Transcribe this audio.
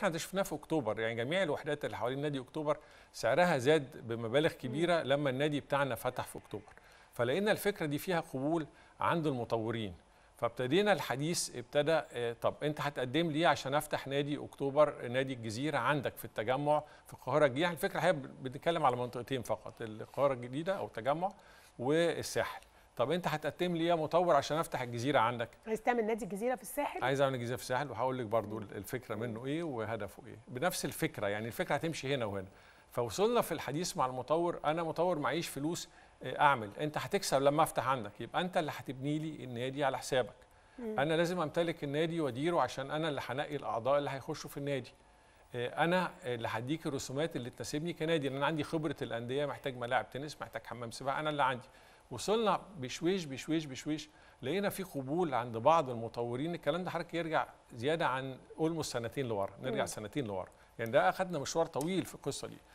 احنا ده شفناه في اكتوبر يعني جميع الوحدات اللي حوالين نادي اكتوبر سعرها زاد بمبالغ كبيره لما النادي بتاعنا فتح في اكتوبر فلقينا الفكره دي فيها قبول عند المطورين فابتدينا الحديث ابتدى آه، طب انت هتقدم لي عشان افتح نادي اكتوبر نادي الجزيره عندك في التجمع في القاهره الجديده يعني الفكره هي بنتكلم على منطقتين فقط القاهره الجديده او التجمع والساحل طب انت هتقدم لي يا مطور عشان افتح الجزيره عندك عايز تعمل نادي الجزيره في الساحل عايز اعمل الجزيره في الساحل وهقول لك برضو الفكره منه ايه وهدفه ايه بنفس الفكره يعني الفكره هتمشي هنا وهنا فوصلنا في الحديث مع المطور انا مطور معيش فلوس آه، اعمل انت هتكسب لما افتح عندك يبقى انت اللي هتبني لي النادي على حسابك مم. انا لازم امتلك النادي واديره عشان انا اللي هنقي الاعضاء اللي هيخشوا في النادي آه، انا اللي هديك الرسومات اللي تناسبني كنادي لان انا عندي خبره الانديه محتاج ملاعب تنس محتاج حمام سباحه انا اللي عندي وصلنا بشويش بشويش بشويش لقينا في قبول عند بعض المطورين الكلام ده حضرتك يرجع زياده عن اولموست سنتين لورا نرجع سنتين لورا يعني ده اخذنا مشوار طويل في القصه دي